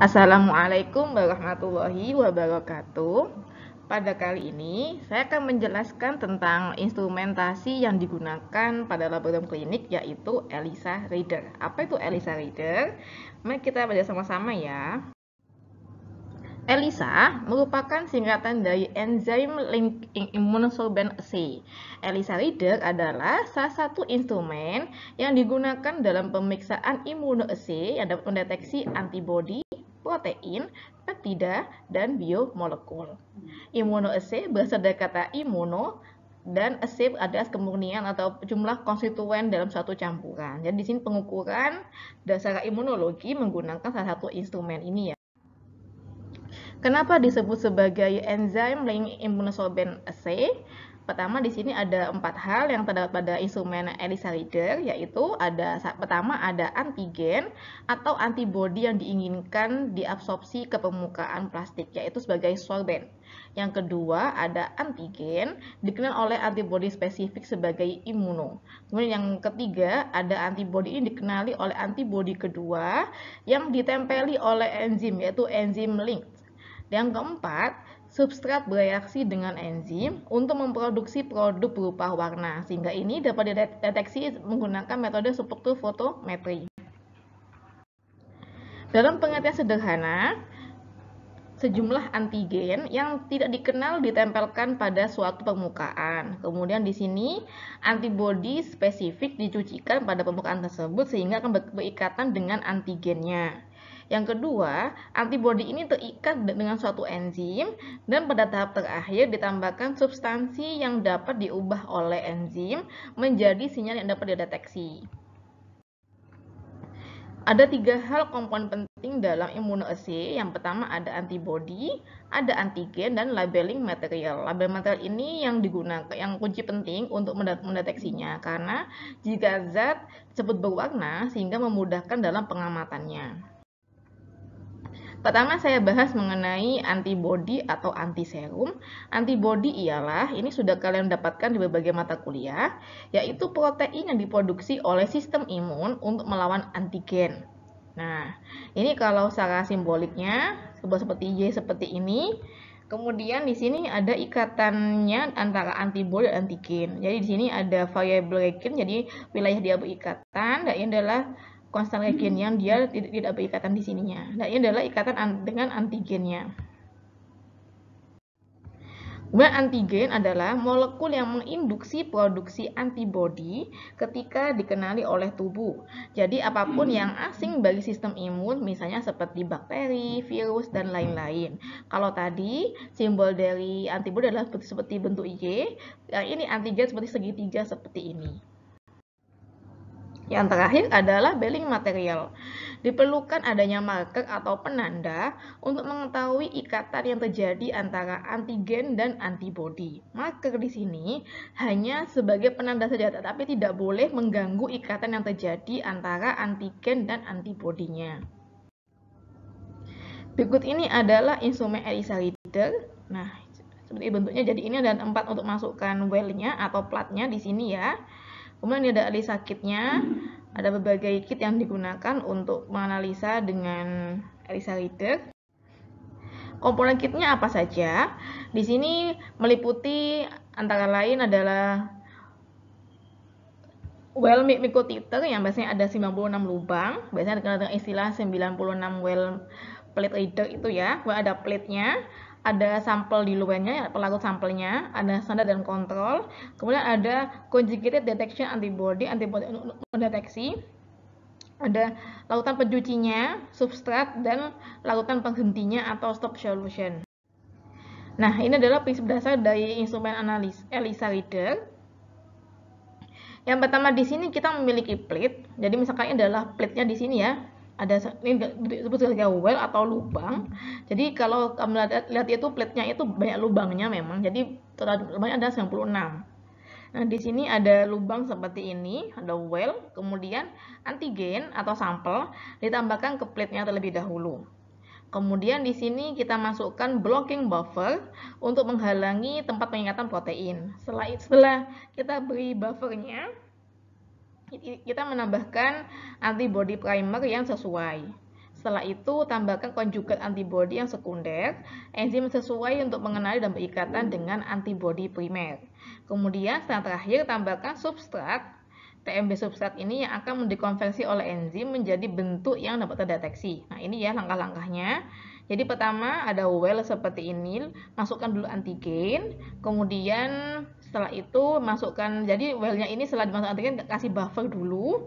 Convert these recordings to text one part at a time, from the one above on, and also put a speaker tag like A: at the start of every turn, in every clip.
A: Assalamualaikum warahmatullahi wabarakatuh. Pada kali ini, saya akan menjelaskan tentang instrumentasi yang digunakan pada laboratorium klinik, yaitu ELISA Reader. Apa itu ELISA Reader? Mari kita baca sama-sama ya. ELISA merupakan singkatan dari Enzyme Linking Immunosorbent Assay. ELISA Reader adalah salah satu instrumen yang digunakan dalam pemeriksaan imunoassay yang dapat mendeteksi antibodi protein, peptida, dan biomolekul. Hmm. Immunoassay berasal dari kata imuno dan assay adalah kemurnian atau jumlah konstituen dalam satu campuran. Jadi di sini pengukuran dasar imunologi menggunakan salah satu instrumen ini ya. Kenapa disebut sebagai enzyme link immunosorbent assay? Pertama di sini ada empat hal yang terdapat pada instrumen ELISA reader yaitu ada pertama ada antigen atau antibodi yang diinginkan diabsorpsi ke permukaan plastik yaitu sebagai sorbent. Yang kedua ada antigen dikenal oleh antibodi spesifik sebagai imuno. Kemudian yang ketiga ada antibodi ini dikenali oleh antibodi kedua yang ditempeli oleh enzim yaitu enzim linked. Yang keempat substrat bereaksi dengan enzim untuk memproduksi produk berupa warna, sehingga ini dapat dideteksi menggunakan metode struktur fotometri. Dalam pengertian sederhana, sejumlah antigen yang tidak dikenal ditempelkan pada suatu permukaan. Kemudian di sini antibodi spesifik dicucikan pada permukaan tersebut sehingga akan berikatan dengan antigennya. Yang kedua, antibodi ini terikat dengan suatu enzim dan pada tahap terakhir ditambahkan substansi yang dapat diubah oleh enzim menjadi sinyal yang dapat dideteksi. Ada tiga hal komponen penting dalam imunoassay. Yang pertama ada antibodi, ada antigen, dan labeling material. Label material ini yang digunakan, yang kunci penting untuk mendeteksinya, karena jika zat tersebut berwarna, sehingga memudahkan dalam pengamatannya. Pertama saya bahas mengenai antibodi atau antiserum. Antibodi ialah ini sudah kalian dapatkan di berbagai mata kuliah, yaitu protein yang diproduksi oleh sistem imun untuk melawan antigen. Nah, ini kalau secara simboliknya seperti Y seperti ini, Kemudian di sini ada ikatannya antara antibodi dan antigen. Jadi di sini ada variable region jadi wilayah dia berikatan dan ini adalah konstan yang dia hmm. tidak, tidak berikatan di sininya. Nah, ini adalah ikatan an dengan antigennya. Kemudian antigen adalah molekul yang menginduksi produksi antibodi ketika dikenali oleh tubuh. Jadi apapun hmm. yang asing bagi sistem imun, misalnya seperti bakteri, virus, dan lain-lain. Kalau tadi simbol dari antibodi adalah seperti, seperti bentuk Y, ya, ini antigen seperti segitiga seperti ini. Yang terakhir adalah billing material. Diperlukan adanya marker atau penanda untuk mengetahui ikatan yang terjadi antara antigen dan antibody. Marker di sini hanya sebagai penanda saja, tetapi tidak boleh mengganggu ikatan yang terjadi antara antigen dan antibodinya. Berikut ini adalah instrumen ELISA Reader. Nah, seperti bentuknya. Jadi ini ada empat untuk masukkan wellnya atau platnya di sini ya. Kemudian ada ahli sakitnya, ada berbagai kit yang digunakan untuk menganalisa dengan ELISA reader. Komponen kitnya apa saja? Di sini meliputi antara lain adalah well microtiter yang biasanya ada 96 lubang, biasanya dikenal dengan istilah 96 well plate reader itu ya. ada plate-nya, ada sampel di luennya, ya, pelaku sampelnya, ada standar dan kontrol, kemudian ada conjugated detection antibody, antibody mendeteksi, ada lautan pencucinya, substrat, dan lautan penghentinya atau stop solution. Nah, ini adalah prinsip dasar dari instrumen analis ELISA Reader. Yang pertama di sini kita memiliki plate. Jadi misalkan ini adalah plate-nya di sini ya ada ini disebut sebagai well atau lubang. Jadi kalau kamu lihat, lihat itu plate-nya itu banyak lubangnya memang. Jadi total lubangnya ada 96. Nah, di sini ada lubang seperti ini, ada well, kemudian antigen atau sampel ditambahkan ke plate-nya terlebih dahulu. Kemudian di sini kita masukkan blocking buffer untuk menghalangi tempat pengingatan protein. Setelah, setelah kita beri buffernya, kita menambahkan antibody primer yang sesuai. Setelah itu, tambahkan konjugat antibody yang sekunder, enzim sesuai untuk mengenali dan berikatan dengan antibody primer. Kemudian, setelah terakhir, tambahkan substrat. TMB substrat ini yang akan dikonversi oleh enzim menjadi bentuk yang dapat terdeteksi. Nah, ini ya langkah-langkahnya. Jadi, pertama ada well seperti ini, masukkan dulu antigen, kemudian setelah itu masukkan jadi wellnya ini setelah dimasukkan antigen kasih buffer dulu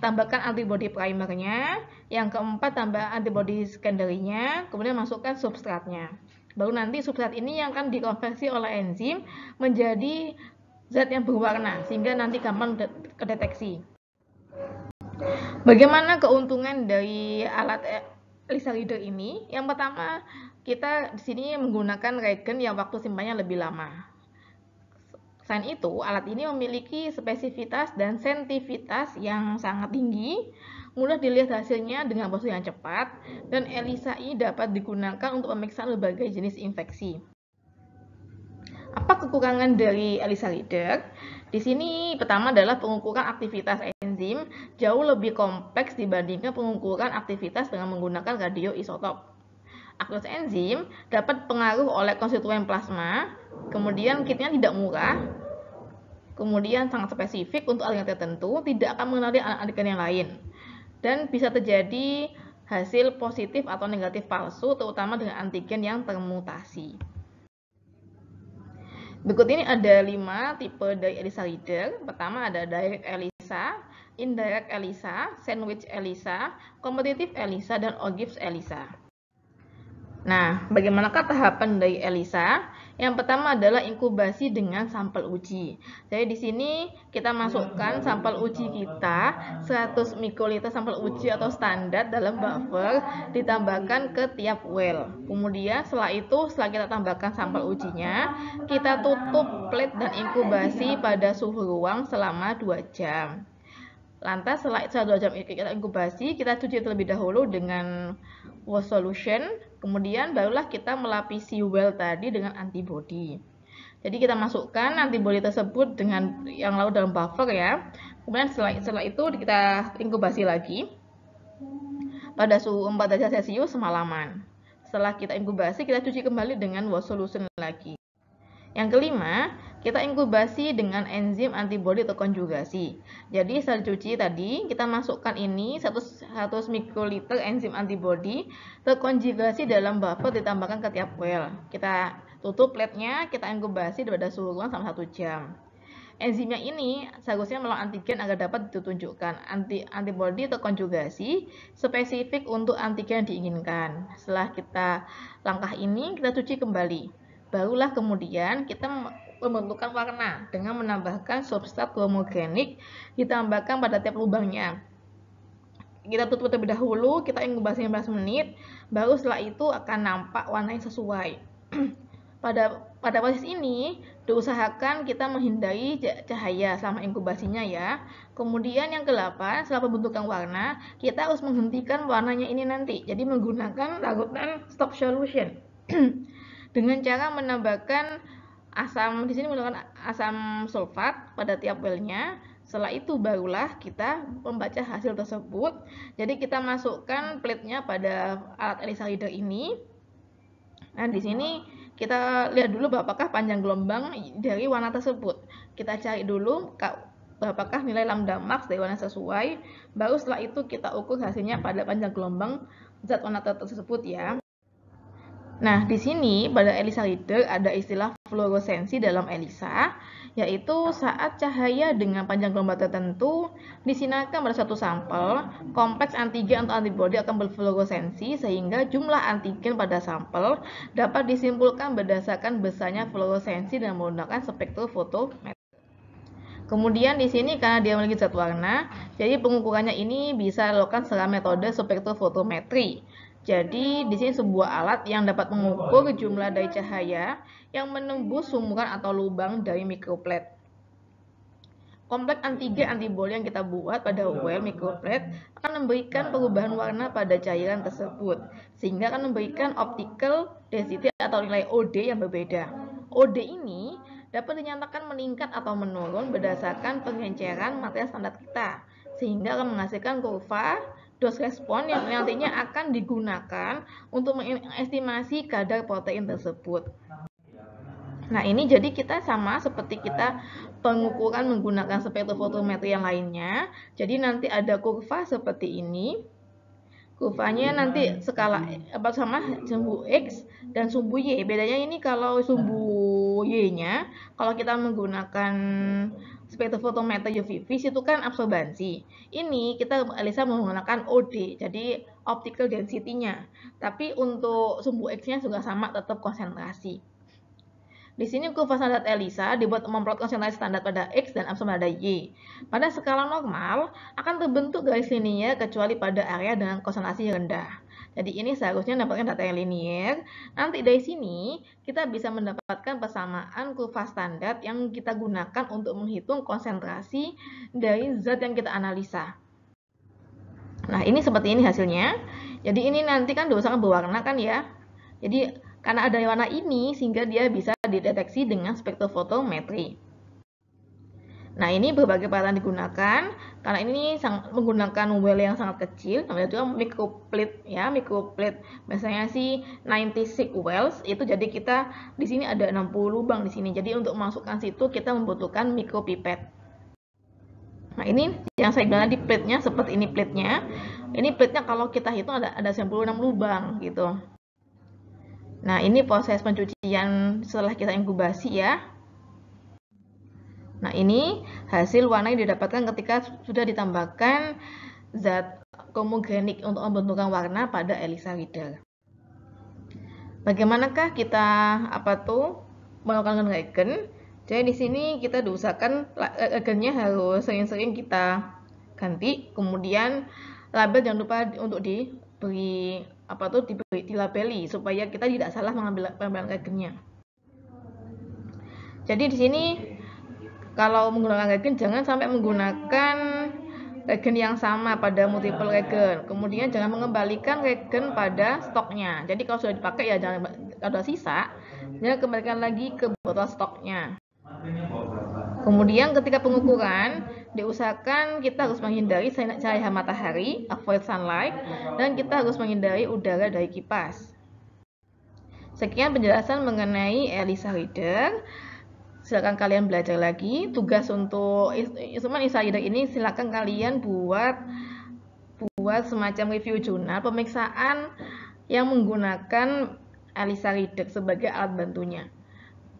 A: tambahkan antibody primernya yang keempat tambah antibody sekundernya kemudian masukkan substratnya baru nanti substrat ini yang akan dikonversi oleh enzim menjadi zat yang berwarna sehingga nanti gampang kedeteksi bagaimana keuntungan dari alat eh, Lisa Reader ini yang pertama kita di sini menggunakan regen yang waktu simpannya lebih lama Selain itu, alat ini memiliki spesifitas dan sensitivitas yang sangat tinggi, mudah dilihat hasilnya dengan waktu yang cepat, dan elisa ini dapat digunakan untuk memeriksa berbagai jenis infeksi. Apa kekurangan dari ELISA Reader? Di sini pertama adalah pengukuran aktivitas enzim jauh lebih kompleks dibandingkan pengukuran aktivitas dengan menggunakan radioisotop. Aktivitas enzim dapat pengaruh oleh konstituen plasma, kemudian kitnya tidak murah, kemudian sangat spesifik untuk adegan tertentu, tidak akan mengenali adegan yang lain. Dan bisa terjadi hasil positif atau negatif palsu, terutama dengan antigen yang termutasi. Berikut ini ada lima tipe dari ELISA reader. Pertama ada direct ELISA, indirect ELISA, sandwich ELISA, competitive ELISA, dan Ogives ELISA. Nah, bagaimanakah tahapan dari ELISA? Yang pertama adalah inkubasi dengan sampel uji. Jadi di sini kita masukkan sampel uji kita 100 mikroliter sampel uji atau standar dalam buffer ditambahkan ke tiap well. Kemudian setelah itu setelah kita tambahkan sampel ujinya, kita tutup plate dan inkubasi pada suhu ruang selama 2 jam. Lantas setelah 1-2 jam kita inkubasi, kita cuci terlebih dahulu dengan wash solution Kemudian barulah kita melapisi well tadi dengan antibody. Jadi kita masukkan antibody tersebut dengan yang laut dalam buffer ya. Kemudian setelah, setelah itu kita inkubasi lagi pada suhu 4 derajat Celcius semalaman. Setelah kita inkubasi, kita cuci kembali dengan wash solution lagi. Yang kelima, kita inkubasi dengan enzim antibodi atau konjugasi. Jadi sel cuci tadi kita masukkan ini 100, 100 mikroliter enzim antibodi terkonjugasi dalam buffer ditambahkan ke tiap well. Kita tutup plate-nya, kita inkubasi pada suhu ruang selama 1 jam. Enzimnya ini seharusnya melawan antigen agar dapat ditunjukkan anti antibodi atau konjugasi spesifik untuk antigen yang diinginkan. Setelah kita langkah ini, kita cuci kembali. Barulah kemudian kita pembentukan warna dengan menambahkan substrat homogenik ditambahkan pada tiap lubangnya. Kita tutup terlebih dahulu, kita inkubasinya 15 menit, baru setelah itu akan nampak warna yang sesuai. pada pada proses ini diusahakan kita menghindari cahaya selama inkubasinya ya. Kemudian yang kelapan setelah pembentukan warna, kita harus menghentikan warnanya ini nanti. Jadi menggunakan larutan stop solution. Dengan cara menambahkan asam di sini menggunakan asam sulfat pada tiap wellnya. Setelah itu barulah kita membaca hasil tersebut. Jadi kita masukkan plate-nya pada alat ELISA reader ini. Nah, di sini kita lihat dulu apakah panjang gelombang dari warna tersebut. Kita cari dulu apakah nilai lambda max dari warna sesuai. Baru setelah itu kita ukur hasilnya pada panjang gelombang zat warna tersebut ya. Nah, di sini pada elisa leader ada istilah fluoresensi dalam elisa, yaitu saat cahaya dengan panjang gelombang tertentu disinarkan pada satu sampel, kompleks antigen atau antibodi akan berfluoresensi sehingga jumlah antigen pada sampel dapat disimpulkan berdasarkan besarnya fluoresensi dan menggunakan spektrofotometri. Kemudian di sini karena dia memiliki zat warna, jadi pengukurannya ini bisa dilakukan secara metode spektrofotometri. Jadi, di sini sebuah alat yang dapat mengukur jumlah daya cahaya yang menembus sumuran atau lubang dari mikroplet. Komplek antigen antibodi yang kita buat pada well mikroplet akan memberikan perubahan warna pada cairan tersebut, sehingga akan memberikan optical density atau nilai OD yang berbeda. OD ini dapat dinyatakan meningkat atau menurun berdasarkan pengenceran material standar kita, sehingga akan menghasilkan kurva dos respon yang nantinya akan digunakan untuk mengestimasi kadar protein tersebut. Nah, ini jadi kita sama seperti kita pengukuran menggunakan spektrofotometri yang lainnya. Jadi nanti ada kurva seperti ini. Kurvanya nanti skala apa sama sumbu X dan sumbu Y. Bedanya ini kalau sumbu Y-nya kalau kita menggunakan spektrofotometer UV-vis itu kan absorbansi. Ini kita ELISA menggunakan OD, jadi optical density-nya. Tapi untuk sumbu X-nya juga sama, tetap konsentrasi. Di sini kurva standar ELISA dibuat memplot konsentrasi standar pada X dan absorbansi pada Y. Pada skala normal, akan terbentuk garis linier kecuali pada area dengan konsentrasi rendah. Jadi ini seharusnya mendapatkan data yang linier. Nanti dari sini kita bisa mendapatkan persamaan kurva standar yang kita gunakan untuk menghitung konsentrasi dari zat yang kita analisa. Nah, ini seperti ini hasilnya. Jadi ini nanti kan dosa berwarna kan ya. Jadi karena ada warna ini sehingga dia bisa dideteksi dengan spektrofotometri. Nah, ini berbagai peralatan digunakan karena ini sangat menggunakan well yang sangat kecil, namanya juga microplate ya, microplate. Biasanya sih 96 wells itu jadi kita di sini ada 60 lubang di sini. Jadi untuk masukkan situ kita membutuhkan micropipet. Nah, ini yang saya bilang di plate-nya seperti ini plate-nya. Ini plate-nya kalau kita hitung ada ada 96 lubang gitu. Nah, ini proses pencucian setelah kita inkubasi ya. Nah, ini hasil warna yang didapatkan ketika sudah ditambahkan zat komogenik untuk pembentukan warna pada elisa elisawida. Bagaimanakah kita apa tuh melakukan regen? Jadi di sini kita diusahakan regennya e-, harus sering-sering kita ganti. Kemudian label jangan lupa untuk diberi apa tuh diberi dilabeli supaya kita tidak salah mengambil pengambilan regennya. Jadi di sini kalau menggunakan regen jangan sampai menggunakan regen yang sama pada multiple regen. Kemudian jangan mengembalikan regen pada stoknya. Jadi kalau sudah dipakai ya jangan ada sisa, jangan kembalikan lagi ke botol stoknya. Kemudian ketika pengukuran, diusahakan kita harus menghindari cahaya matahari, avoid sunlight, dan kita harus menghindari udara dari kipas. Sekian penjelasan mengenai Elisa Reader silakan kalian belajar lagi tugas untuk instrumen isaidah ini silakan kalian buat buat semacam review jurnal pemeriksaan yang menggunakan Alisa Ridek sebagai alat bantunya.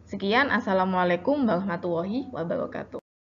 A: Sekian, Assalamualaikum warahmatullahi wabarakatuh.